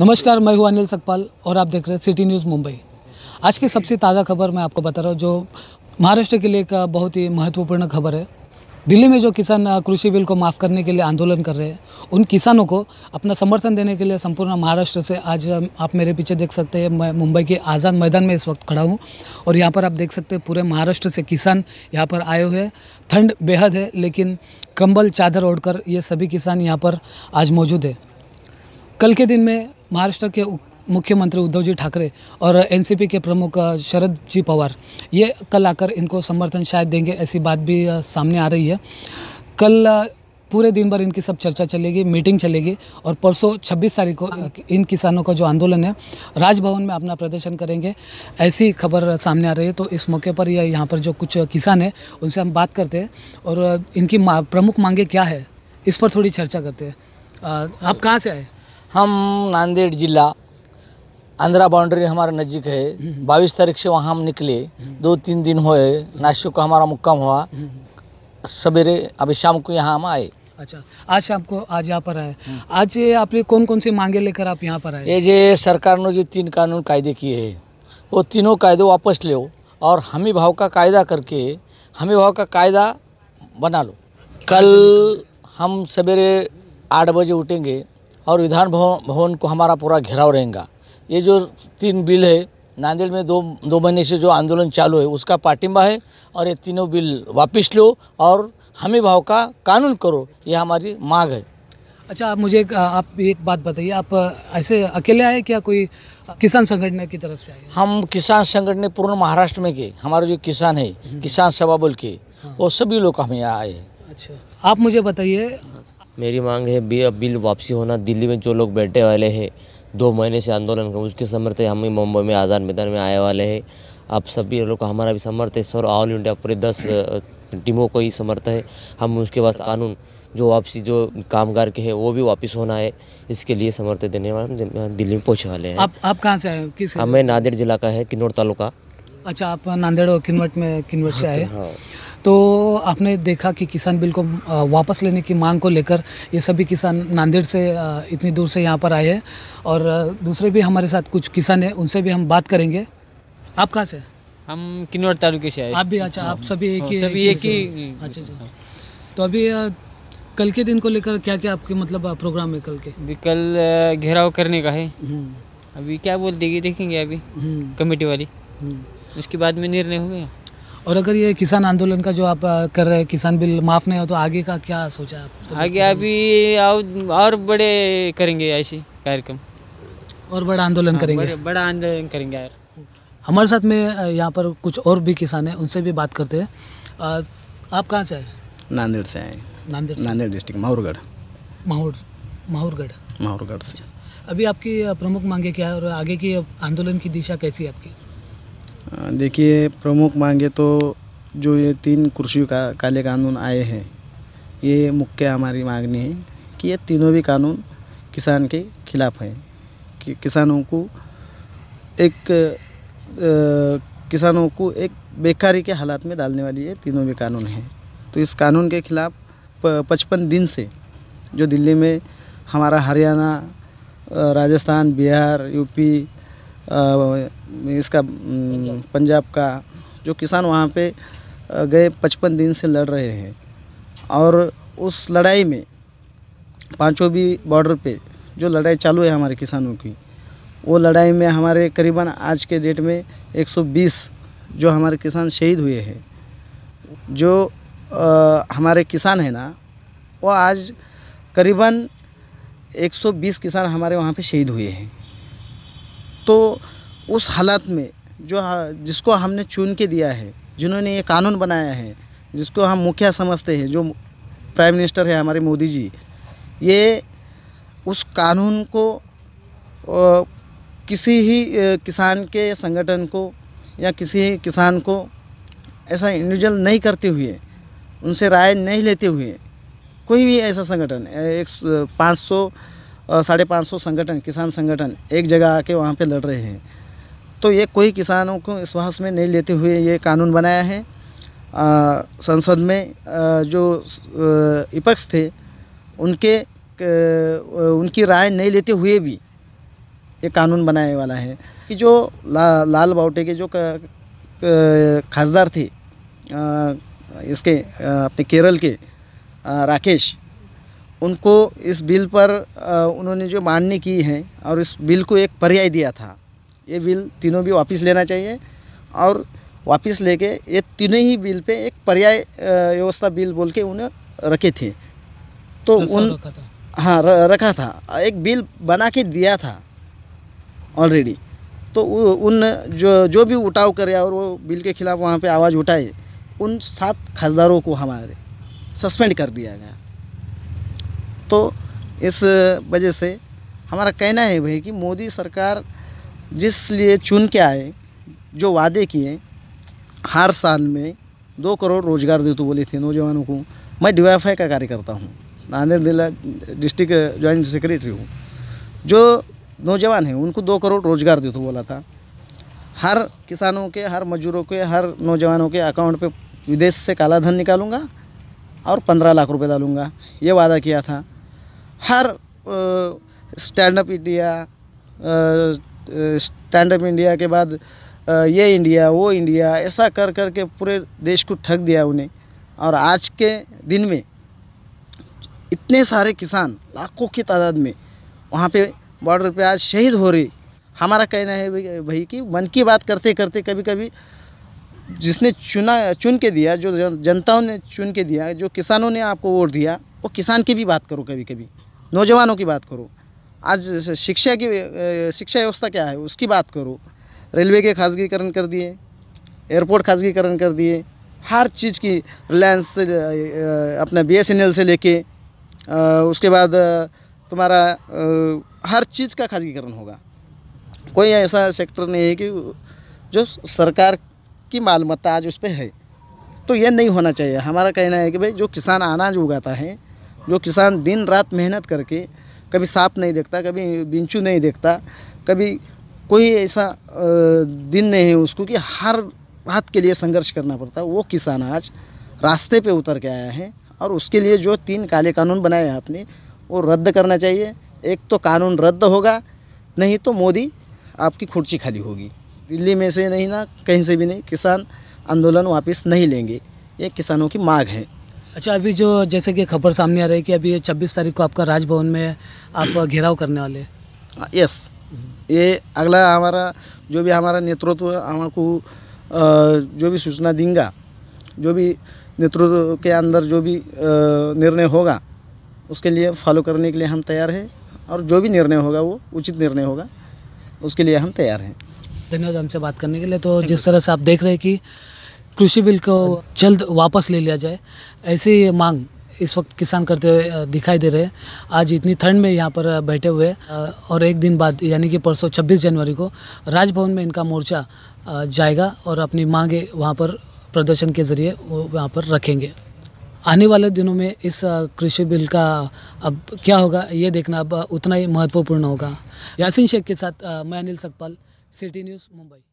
नमस्कार मैं हूं अनिल सकपाल और आप देख रहे हैं सिटी न्यूज़ मुंबई आज की सबसे ताज़ा खबर मैं आपको बता रहा हूं जो महाराष्ट्र के लिए एक बहुत ही महत्वपूर्ण खबर है दिल्ली में जो किसान कृषि बिल को माफ़ करने के लिए आंदोलन कर रहे हैं उन किसानों को अपना समर्थन देने के लिए संपूर्ण महाराष्ट्र से आज आप मेरे पीछे देख सकते हैं मैं मुंबई के आज़ाद मैदान में इस वक्त खड़ा हूँ और यहाँ पर आप देख सकते हैं पूरे महाराष्ट्र से किसान यहाँ पर आए हुए हैं ठंड बेहद है लेकिन कंबल चादर ओढ़कर ये सभी किसान यहाँ पर आज मौजूद है कल के दिन में महाराष्ट्र के मुख्यमंत्री उद्धव जी ठाकरे और एनसीपी के प्रमुख शरद जी पवार ये कल आकर इनको समर्थन शायद देंगे ऐसी बात भी सामने आ रही है कल पूरे दिन भर इनकी सब चर्चा चलेगी मीटिंग चलेगी और परसों 26 तारीख को इन किसानों का जो आंदोलन है राजभवन में अपना प्रदर्शन करेंगे ऐसी खबर सामने आ रही है तो इस मौके पर या यहाँ पर जो कुछ किसान हैं उनसे हम बात करते हैं और इनकी प्रमुख मांगे क्या है इस पर थोड़ी चर्चा करते हैं आप कहाँ से आए हम नांदेड़ जिला आंध्रा बाउंड्री हमारा नज़दीक है बाईस तारीख से वहाँ हम निकले दो तीन दिन हुए नाशिक का हमारा मुक्काम हुआ सवेरे अभी शाम को यहाँ हम आए अच्छा आज शाम को आज यहाँ पर आए आज ये आपने कौन कौन सी मांगे लेकर आप यहाँ पर आए ये जे सरकार ने जो तीन कानून कायदे किए हैं वो तीनों कायदे वापस लो और हमी भाव का कायदा करके हमी भाव का कायदा बना लो कल हम सवेरे आठ बजे उठेंगे और विधान भवन भवन को हमारा पूरा घेराव रहेगा ये जो तीन बिल है नांदेड़ में दो दो महीने से जो आंदोलन चालू है उसका पाटिंबा है और ये तीनों बिल वापस लो और हमें भाव का कानून करो ये हमारी मांग है अच्छा आप मुझे एक, आप एक बात बताइए आप ऐसे अकेले आए क्या कोई किसान संगठन की तरफ से आए हम किसान संगठन पूर्ण महाराष्ट्र में के हमारे जो किसान है हम्म। किसान सभा बोल के हाँ। वो सभी लोग हम यहाँ आए अच्छा आप मुझे बताइए मेरी मांग है बी बिल वापसी होना दिल्ली में जो लोग बैठे वाले हैं दो महीने से आंदोलन का उसके समर्थ हम ही मुंबई में आज़ाद मैदान में आए वाले हैं आप सभी लोग का हमारा भी समर्थ है सर ऑल इंडिया पूरे दस टीमों को ही समर्थ है हम उसके पास कानून जो वापसी जो कामगार के हैं वो भी वापस होना है इसके लिए समर्थन देने वाले दिल्ली में पहुँचे वाले हैं आप आप कहाँ से आए हो किस हमें नादेड़ जिला का है किन्नौर तालुका अच्छा आप नांदेड़ और किनवट में किनवट से हाँ, आए हाँ। तो आपने देखा कि किसान बिल को वापस लेने की मांग को लेकर ये सभी किसान नांदेड़ से इतनी दूर से यहाँ पर आए हैं और दूसरे भी हमारे साथ कुछ किसान हैं उनसे भी हम बात करेंगे आप कहाँ से हम किन्नौर तालुके से आए आप भी अच्छा आप हाँ। सभी एक ही सभी एक ही अच्छा अच्छा तो अभी कल के दिन को लेकर क्या क्या आपके मतलब प्रोग्राम है कल के अभी कल घेराव करने का है हम्म। अभी क्या बोलते देखेंगे अभी हम्म। कमेटी वाली हम्म। उसके बाद में निर्णय हो गया और अगर ये किसान आंदोलन का जो आप कर रहे हैं किसान बिल माफ़ नहीं हो तो आगे का क्या सोचा आप आगे अभी और, बड़े करेंगे ऐसे कार्यक्रम और बड़ा आंदोलन हाँ, करेंगे बड़ा आंदोलन करेंगे यार हमारे साथ में यहाँ पर कुछ और भी किसान हैं उनसे भी बात करते हैं आप कहाँ से आए नांदेड़ से आए नांदेड़ नांदेड़ डिस्ट्रिक्ट माहौरगढ़ माहौर माहौरगढ़ माहौरगढ़ से अभी आपकी प्रमुख मांगे क्या है और आगे की आंदोलन की दिशा कैसी है आपकी देखिए प्रमुख मांगे तो जो ये तीन कृषि का काले कानून आए हैं ये मुख्य हमारी मांगनी है कि ये तीनों भी कानून किसान के खिलाफ़ हैं कि किसानों को एक आ, किसानों को एक बेकारी के हालात में डालने वाली ये तीनों भी कानून हैं तो इस कानून के खिलाफ पचपन दिन से जो दिल्ली में हमारा हरियाणा राजस्थान बिहार यूपी इसका पंजाब का जो किसान वहाँ पे गए पचपन दिन से लड़ रहे हैं और उस लड़ाई में पांचों भी बॉर्डर पे जो लड़ाई चालू है हमारे किसानों की वो लड़ाई में हमारे करीबन आज के डेट में 120 जो हमारे किसान शहीद हुए हैं जो आ, हमारे किसान हैं ना वो आज करीबन 120 किसान हमारे वहाँ पे शहीद हुए हैं तो उस हालात में जो जिसको हमने चुन के दिया है जिन्होंने ये कानून बनाया है जिसको हम मुखिया समझते हैं जो प्राइम मिनिस्टर है हमारे मोदी जी ये उस कानून को किसी ही किसान के संगठन को या किसी ही किसान को ऐसा इंडिविजुअल नहीं करते हुए उनसे राय नहीं लेते हुए कोई भी ऐसा संगठन एक पाँच सौ साढ़े पाँच सौ संगठन किसान संगठन एक जगह आके वहाँ पे लड़ रहे हैं तो ये कोई किसानों को विश्वास में नहीं लेते हुए ये कानून बनाया है आ, संसद में आ, जो विपक्ष थे उनके उनकी राय नहीं लेते हुए भी ये कानून बनाने वाला है कि जो ला, लाल बावटे के जो खासदार थे आ, इसके अपने केरल के आ, राकेश उनको इस बिल पर उन्होंने जो माननी की है और इस बिल को एक पर्याय दिया था ये बिल तीनों भी वापस लेना चाहिए और वापस लेके ये तीनों ही बिल पे एक पर्याय व्यवस्था बिल बोल के उन्हें रखे थे तो उन हाँ र, रखा था एक बिल बना के दिया था ऑलरेडी तो उन जो जो भी उठाव करे और वो बिल के खिलाफ वहाँ पे आवाज़ उठाए उन सात खासदारों को हमारे सस्पेंड कर दिया गया तो इस वजह से हमारा कहना है भाई कि मोदी सरकार जिस लिए चुन के आए जो वादे किए हर साल में दो करोड़ रोज़गार दे तो बोले थे नौजवानों को मैं डी का कार्य करता हूँ नांदेड़ जिला डिस्ट्रिक्ट जॉइंट सेक्रेटरी हूँ जो नौजवान हैं उनको दो करोड़ रोज़गार दे तो बोला था हर किसानों के हर मजदूरों के हर नौजवानों के अकाउंट पे विदेश से काला धन निकालूंगा और पंद्रह लाख रुपए डालूंगा ये वादा किया था हर stand up India stand up India के बाद ये इंडिया वो इंडिया ऐसा कर कर के पूरे देश को ठग दिया उन्हें और आज के दिन में इतने सारे किसान लाखों की तादाद में वहाँ पे बॉर्डर पे आज शहीद हो रही हमारा कहना है भाई कि मन की बात करते करते कभी कभी जिसने चुना चुन के दिया जो जनताओं ने चुन के दिया जो किसानों ने आपको वोट दिया वो किसान की भी बात करो कभी कभी नौजवानों की बात करो आज शिक्षा की शिक्षा व्यवस्था क्या है उसकी बात करो रेलवे के खासगीकरण कर दिए एयरपोर्ट खासगीकरण कर दिए हर चीज़ की रिलायंस से अपना बी से लेके उसके बाद तुम्हारा हर चीज़ का खासगीकरण होगा कोई ऐसा सेक्टर नहीं है कि जो सरकार की मालमत्ता आज उस पर है तो यह नहीं होना चाहिए हमारा कहना है कि भाई जो किसान अनाज उगाता है जो किसान दिन रात मेहनत करके कभी सांप नहीं देखता कभी बिंचू नहीं देखता कभी कोई ऐसा दिन नहीं है उसको कि हर बात के लिए संघर्ष करना पड़ता है वो किसान आज रास्ते पे उतर के आया है और उसके लिए जो तीन काले कानून बनाए हैं आपने वो रद्द करना चाहिए एक तो कानून रद्द होगा नहीं तो मोदी आपकी खुर्ची खाली होगी दिल्ली में से नहीं ना कहीं से भी नहीं किसान आंदोलन वापस नहीं लेंगे ये किसानों की मांग है अच्छा अभी जो जैसे कि खबर सामने आ रही है कि अभी छब्बीस तारीख को आपका राजभवन में आप घेराव करने वाले यस हाँ, ये अगला हमारा जो भी हमारा नेतृत्व हमको जो भी सूचना देंगे जो भी नेतृत्व के अंदर जो भी निर्णय होगा उसके लिए फॉलो करने के लिए हम तैयार हैं और जो भी निर्णय होगा वो उचित निर्णय होगा उसके लिए हम तैयार हैं धन्यवाद हमसे बात करने के लिए तो जिस तरह से आप देख रहे हैं कि कृषि बिल को जल्द वापस ले लिया जाए ऐसी मांग इस वक्त किसान करते हुए दिखाई दे रहे हैं आज इतनी ठंड में यहाँ पर बैठे हुए और एक दिन बाद यानी कि परसों 26 जनवरी को राजभवन में इनका मोर्चा जाएगा और अपनी मांगे वहाँ पर प्रदर्शन के जरिए वो वहाँ पर रखेंगे आने वाले दिनों में इस कृषि बिल का अब क्या होगा ये देखना अब उतना ही महत्वपूर्ण होगा यासिन शेख के साथ मैं अनिल सकपाल सिटी न्यूज़ मुंबई